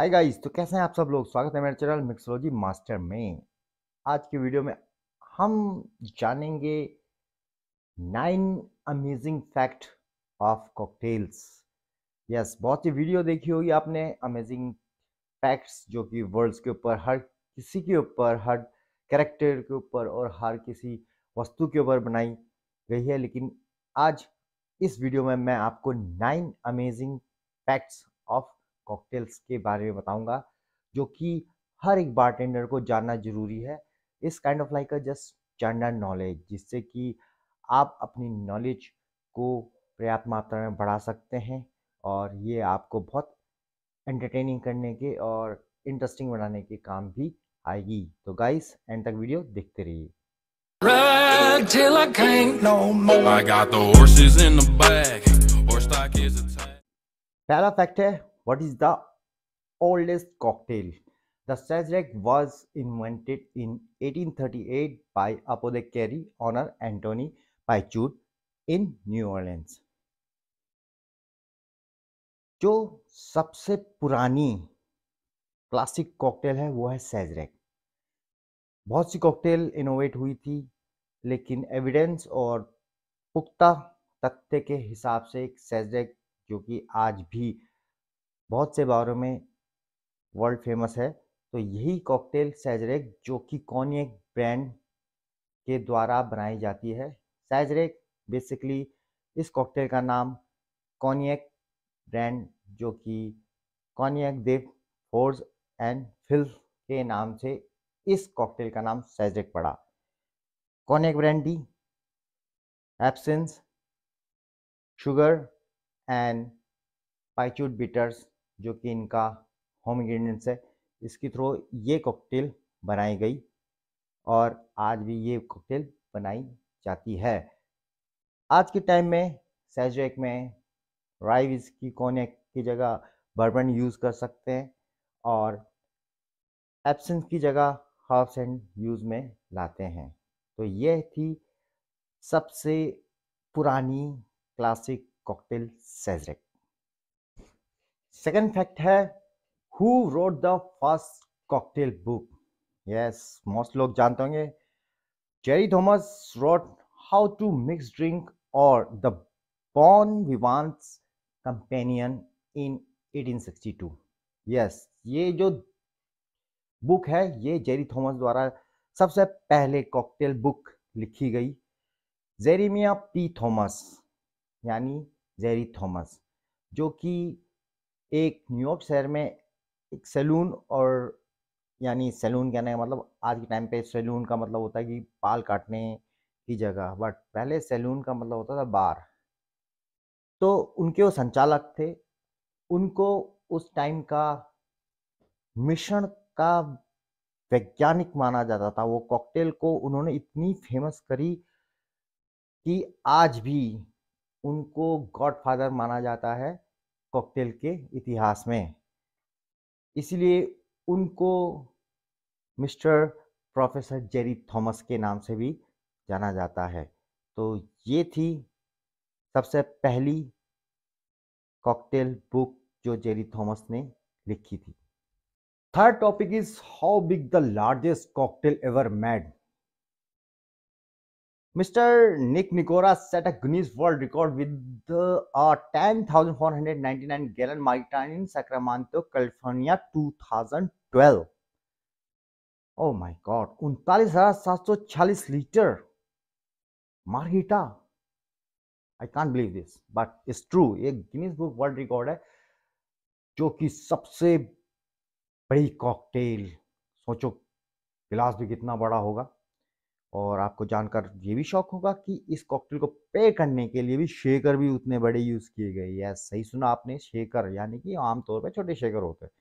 Hi guys तो कैसे हैं आप सब लोग स्वागत है मेरे चैनल मिक्सोलॉजी मास्टर में आज की वीडियो में हम जानेंगे nine amazing fact of cocktails yes बहुत सी वीडियो देखी होगी आपने अमेजिंग फैक्ट्स जो कि वर्ल्ड्स के ऊपर हर किसी के ऊपर हर कैरेक्टर के ऊपर और हर किसी वस्तु के ऊपर बनाई गई है लेकिन आज इस वीडियो में मैं आपको nine amazing facts of cocktails के बारे में बताऊंगा जो कि हर एक बारटेंडर को जानना जरूरी है इस kind of like a just general knowledge जिससे कि आप अपनी नॉलेज को पर्याप्त मात्रा में बढ़ा सकते हैं और ये आपको बहुत एंटरटेनिंग करने के और इंटरेस्टिंग बनाने के काम भी आएगी तो गाइस एंड तक वीडियो देखते रहिए पहला फैक्ट है What is the oldest cocktail? The Sazerac was invented in 1838 by apothecary owner antony Pichut in new orleans जो सबसे पुरानी क्लासिक कॉकटेल है वो है सेजरेक बहुत सी कॉकटेल इनोवेट हुई थी लेकिन एविडेंस और पुख्ता तथ्य के हिसाब से एक सेजरेक जो कि आज भी बहुत से बारों में वर्ल्ड फेमस है तो यही कॉकटेल सैजरेक जो कि कॉनियक ब्रांड के द्वारा बनाई जाती है सैजरेक बेसिकली इस कॉकटेल का नाम कॉनियक ब्रांड जो कि cognac de Forge and Fils के नाम से इस कॉकटेल का नाम सैजरेक पड़ा cognac brandy absinthe sugar and Peychaud bitters जो कि इनका होम इंग्रेडिएंट्स है इसके थ्रू ये कॉकटेल बनाई गई और आज भी ये कॉकटेल बनाई जाती है आज के टाइम में सैजैक में राई विस्की कोनेक की जगह बर्बन यूज़ कर सकते हैं और एब्सेंस की जगह हाफ सेंड यूज़ में लाते हैं तो यह थी सबसे पुरानी classic cocktail Sazerac second fact है who wrote the first cocktail book yes most लोग जानते होंगे Jerry Thomas wrote how to mix drink और the Bon Vivant's companion in 1862 yes ये जो बुक है ये जेरी थॉमस द्वारा सबसे पहले कॉकटेल बुक लिखी गई जेरीमिया पी थॉमस यानी जेरी थॉमस जो कि एक न्यूयॉर्क शहर में एक सैलून और यानी सैलून कहने का मतलब आज के टाइम पे सैलून का मतलब होता है कि बाल काटने की जगह बट पहले सैलून का मतलब होता था बार तो उनके वो संचालक थे उनको उस टाइम का मिश्रण का वैज्ञानिक माना जाता था वो कॉकटेल को उन्होंने इतनी फेमस करी कि आज भी उनको गॉडफादर माना जाता है कॉकटेल के इतिहास में इसलिए उनको मिस्टर प्रोफेसर जेरी थॉमस के नाम से भी जाना जाता है तो ये थी सबसे पहली कॉकटेल बुक जो जेरी थॉमस ने लिखी थी third topic is how big the largest cocktail ever made Mr. Nick Nicora set a Guinness World Record with a 10,499 gallon marathon in Sacramento, California, 2012. Oh my God, उनतालीस हजार सात सौ छियालीस litre margarita I can't believe this but it's true ये Guinness book world record है जो कि सबसे बड़ी कॉकटेल सोचो गिलास भी कितना बड़ा होगा और आपको जानकर ये भी शौक होगा कि इस कॉकटेल को पे करने के लिए भी शेकर भी उतने बड़े यूज़ किए गए या सही सुना आपने शेकर यानी कि आमतौर पर छोटे शेकर होते हैं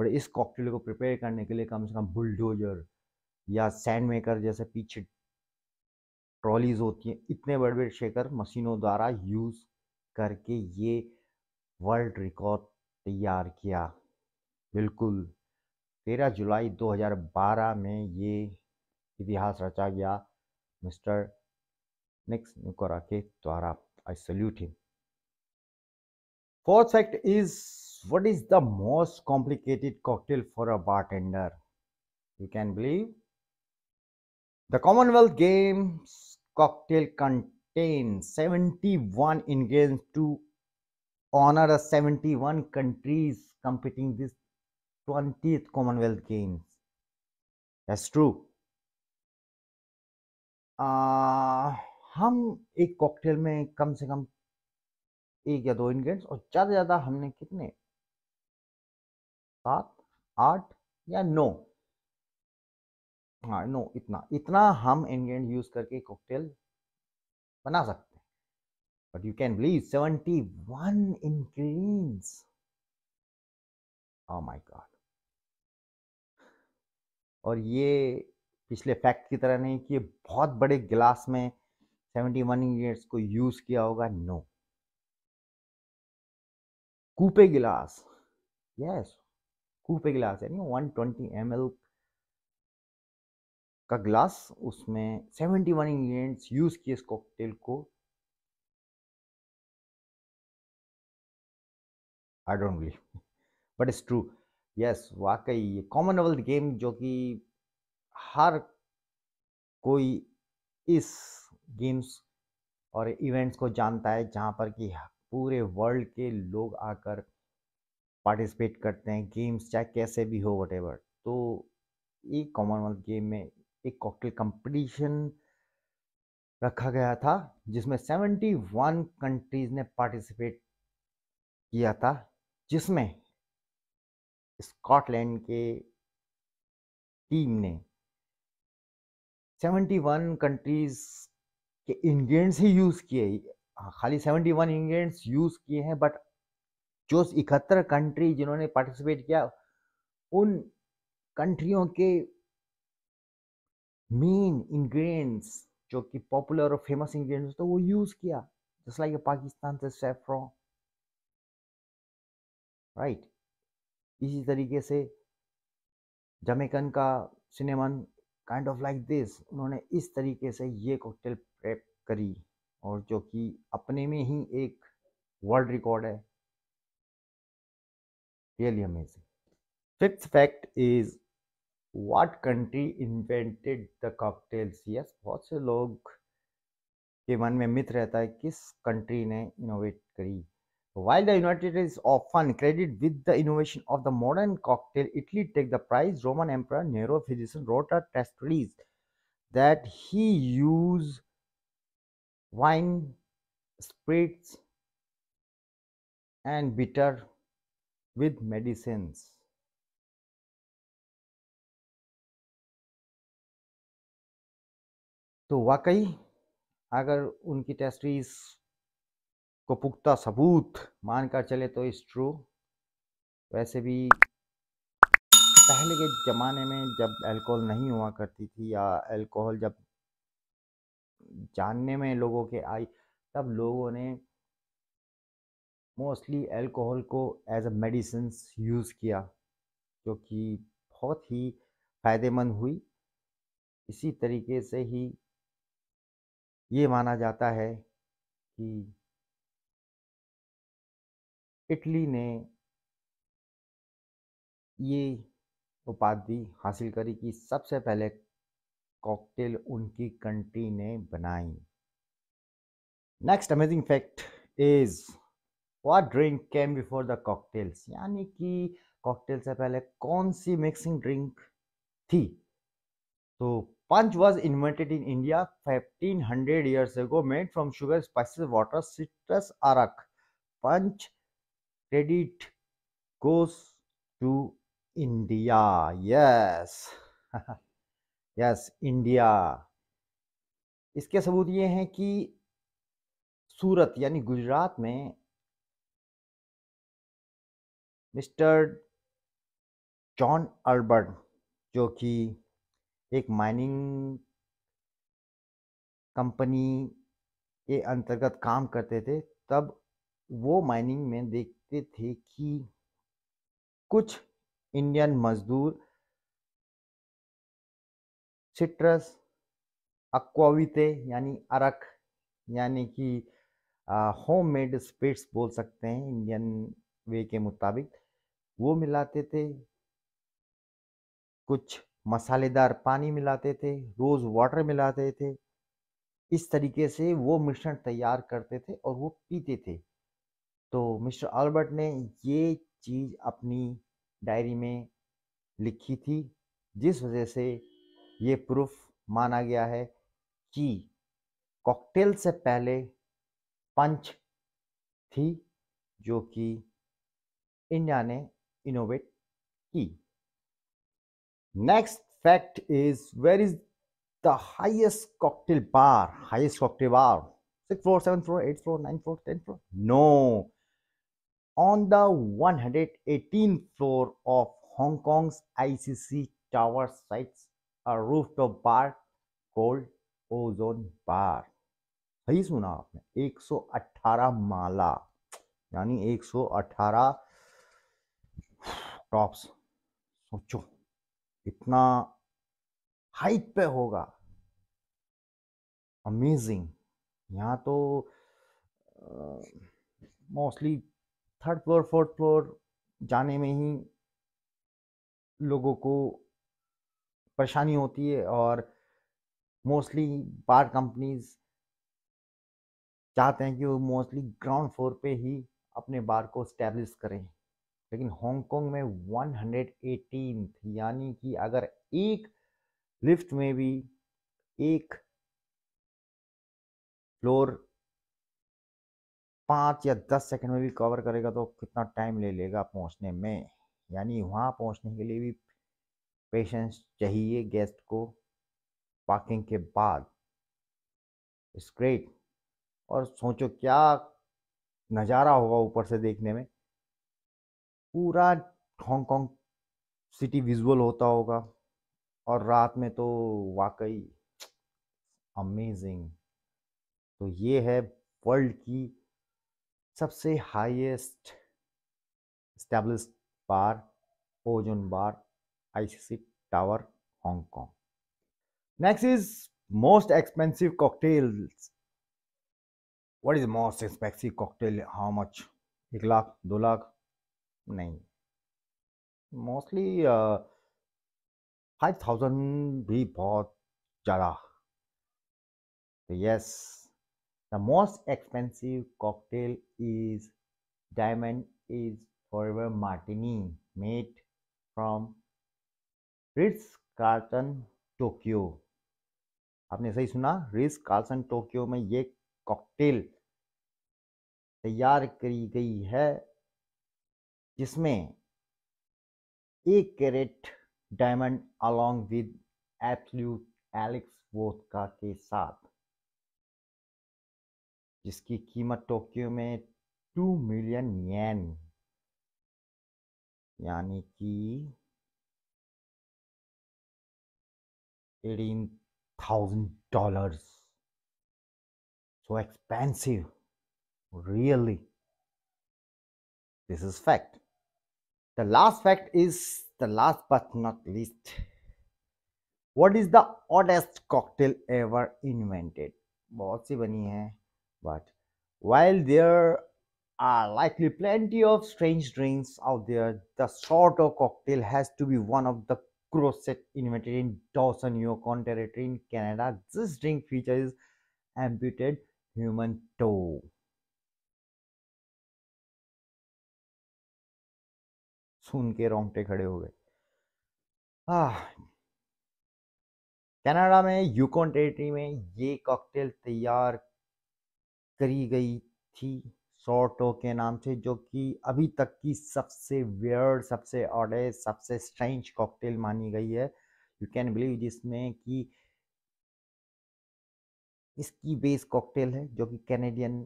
बट इस कॉकटेल को प्रिपेयर करने के लिए कम से कम बुलडोजर या सैंड मेकर जैसे पीछे ट्रॉलीज होती हैं इतने बड़े बड़े शेकर मशीनों द्वारा यूज़ करके ये वर्ल्ड रिकॉर्ड तैयार किया बिल्कुल तेरह जुलाई 2012 में ये इतिहास रचा गया मिस्टर निक्स निकोरा के द्वारा I salute him fourth fact is what is the most complicated cocktail for a bar bartender you can believe the commonwealth games cocktail contain 71 ingredients to honour a 71 countries competing this twenty commonwealth games that's true आ, हम एक cocktail में कम से कम एक या दो ingredients और ज़्यादा ज़्यादा हमने कितने सात आठ या नौ हाँ नो इतना इतना हम इंग्रेडिएंट यूज करके कॉकटेल बना सकते हैं but you can believe seventy one ingredients oh my God और ये पिछले फैक्ट की तरह नहीं कि बहुत बड़े गिलास में सेवेंटी वन ईयर्स को यूज़ किया होगा नो कूपे गिलास यस कूपे गिलास यानी वन ट्वेंटी एम का गिलास उसमें सेवेंटी वन इंग्रेडिएंट्स यूज़ किए इस कॉकटेल को I don't believe but it's true yes वाकई ये कॉमनवेल्थ गेम जो कि हर कोई इस गेम्स और इवेंट्स को जानता है जहाँ पर कि पूरे वर्ल्ड के लोग आकर पार्टिसिपेट करते हैं गेम्स चाहे कैसे भी हो वट तो एक कॉमनवेल्थ गेम में एक कॉकटेल कंपटीशन रखा गया था जिसमें 71 कंट्रीज ने पार्टिसिपेट किया था जिसमें स्कॉटलैंड के टीम ने 71 कंट्रीज के इंग्रेडिएंट्स ही यूज़ किए हाँ, खाली 71 इंग्रेडिएंट्स यूज़ किए हैं बट जो इकहत्तर कंट्री जिन्होंने पार्टिसिपेट किया उन कंट्रियों के मेन इंग्रेडिएंट्स जो कि पॉपुलर और फेमस इंग्रेडिएंट्स तो वो यूज़ किया जस्ट लाइक पाकिस्तान से सेफ्रॉन राइट right. इसी तरीके से जमेकन का cinnamon kind of like this उन्होंने इस तरीके से ये कॉकटेल प्रेप करी और जो कि अपने में ही एक वर्ल्ड रिकॉर्ड है really amazing fifth fact is what country invented the cocktails yes बहुत से लोग के मन में मिथ रहता है किस कंट्री ने इनोवेट करी While the United States is often credited with the innovation of the modern cocktail, Italy takes the prize. Roman Emperor Nero physician wrote a release that he used wine, spirits, and bitter with medicines. तो वाकई अगर उनकी testes को पुख्ता सबूत मानकर चले तो इस ट्रू वैसे भी पहले के ज़माने में जब अल्कोहल नहीं हुआ करती थी या अल्कोहल जब जानने में लोगों के आई तब लोगों ने मोस्टली अल्कोहल को एज अ मेडिसिन यूज़ किया जो कि बहुत ही फ़ायदेमंद हुई इसी तरीके से ही ये माना जाता है कि इटली ने ये उपाधि हासिल करी कि सबसे पहले कॉकटेल उनकी कंट्री ने बनाई next amazing fact is what drink came before the cocktails यानी कि कॉकटेल से पहले कौन सी मिक्सिंग ड्रिंक थी तो punch was invented in India fifteen hundred years ago made from sugar spices water citrus arrack punch credit goes to India yes yes India इसके सबूत ये हैं कि सूरत यानी गुजरात में मिस्टर जॉन अल्बर्ट जो कि एक माइनिंग कंपनी के अंतर्गत काम करते थे तब वो माइनिंग में देख देखते थे कि कुछ इंडियन मजदूर सिट्रस अक्वाविते यानी अरक यानी कि होम मेड स्पिरिट्स बोल सकते हैं इंडियन वे के मुताबिक वो मिलाते थे कुछ मसालेदार पानी मिलाते थे रोज़ वाटर मिलाते थे इस तरीके से वो मिश्रण तैयार करते थे और वो पीते थे तो मिस्टर अल्बर्ट ने ये चीज़ अपनी डायरी में लिखी थी जिस वजह से ये प्रूफ माना गया है कि कॉकटेल से पहले पंच थी जो कि इंडिया ने इनोवेट की next fact is where is the highest cocktail bar highest cocktail bar six floor seven floor eight floor nine floor ten floor no on the 118th floor of Hong Kong's ICC Tower sites a rooftop bar called Ozone Bar. सही सुना आपने 118 माला यानी 118 tops सोचो इतना height पे होगा amazing यहाँ तो mostly uh, third floor fourth floor जाने में ही लोगों को परेशानी होती है और मोस्टली बार कंपनीज चाहते हैं कि वो मोस्टली ग्राउंड फ्लोर पे ही अपने बार को स्टैब्लिश करें लेकिन हांगकांग में 118 यानी कि अगर एक लिफ्ट में भी एक फ्लोर पाँच या दस सेकंड में भी कवर करेगा तो कितना टाइम ले लेगा पहुंचने में यानी वहाँ पहुंचने के लिए भी पेशेंस चाहिए गेस्ट को पार्किंग के बाद इट्स ग्रेट और सोचो क्या नज़ारा होगा ऊपर से देखने में पूरा हांगकॉन्ग सिटी विजुअल होता होगा और रात में तो वाकई अमेजिंग तो ये है वर्ल्ड की सबसे highest establish bar ozone bar ICC tower Hong Kong next is most expensive cocktail what is most expensive cocktail how much एक लाख दो लाख नहीं मोस्टली फाइव थाउजेंड भी बहुत ज़्यादा तो yes The most expensive cocktail is Diamond is Forever Martini, made from ritz carlton Tokyo आपने सही सुना रिस कार्लटन टोक्यो में ये कॉकटेल तैयार करी गई है जिसमें एक carat diamond along with Absolut Elyx vodka के साथ जिसकी कीमत टोक्यो में टू मिलियन येन यानी कि eighteen thousand dollar so expensive really this is fact the last fact is the last but not least what is the oddest cocktail ever invented बहुत सी बनी है But while there are likely plenty of strange drinks out there, the Soto cocktail has to be one of the crosset invented in Dawson, Yukon Territory in Canada. This drink features amputated human toe. सुन के रोंगटे खड़े हो गए Canada में Yukon territory में ये cocktail तैयार करी गई थी टो के नाम से जो कि अभी तक की सबसे वियर्ड सबसे ऑडे सबसे स्ट्रेंज कॉकटेल मानी गई है यू कैन बिलीव जिसमें कि इसकी बेस कॉकटेल है जो कि कैनेडियन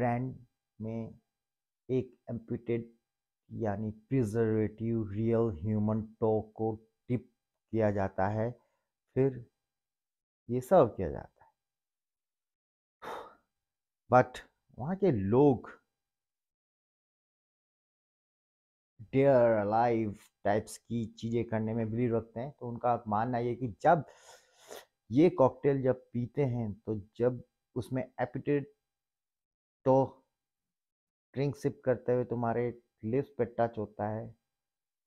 ब्रांड में एक एम्पिटेड यानी प्रिजर्वेटिव रियल ह्यूमन टो को टिप किया जाता है फिर ये सर्व किया जाता है बट वहाँ के लोग डेयर अलाइव टाइप्स की चीज़ें करने में बिलीव रखते हैं तो उनका मानना ये कि जब ये कॉकटेल जब पीते हैं तो जब उसमें एपिटेड तो ड्रिंक सिप करते हुए तुम्हारे लिप्स पे टच होता है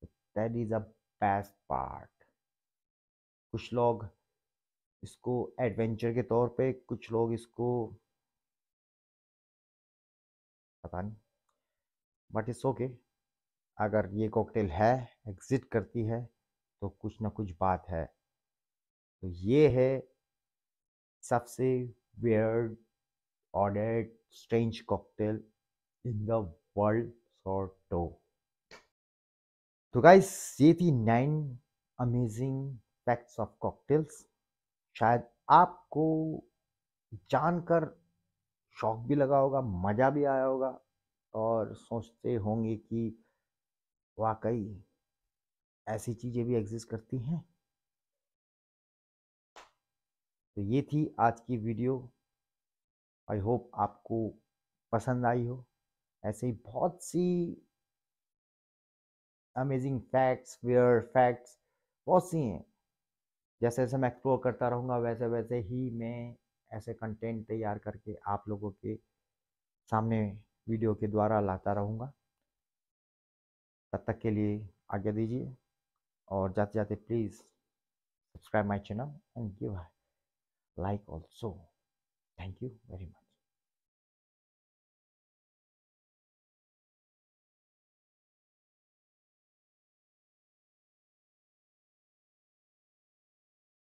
that is a best part कुछ लोग इसको एडवेंचर के तौर पे कुछ लोग इसको पता नहीं बट इट्स ओके अगर ये कॉकटेल है एग्जिट करती है तो कुछ ना कुछ बात है तो ये है सबसे वेयर्ड ऑडेड strange cocktail in the world for toe तो गाइस ये थी nine amazing facts of cocktails शायद आपको जानकर शौक भी लगा होगा मज़ा भी आया होगा और सोचते होंगे कि वाकई ऐसी चीज़ें भी एग्जिस्ट करती हैं तो ये थी आज की वीडियो आई होप आपको पसंद आई हो ऐसे ही बहुत सी अमेजिंग फैक्ट्स वेयर फैक्ट्स बहुत सी हैं जैसे जैसे मैं एक्सप्लोर करता रहूँगा वैसे वैसे ही मैं ऐसे कंटेंट तैयार करके आप लोगों के सामने वीडियो के द्वारा लाता रहूँगा तब तक के लिए आज्ञा दीजिए और जाते जाते please subscribe my channel and give like also thank you very much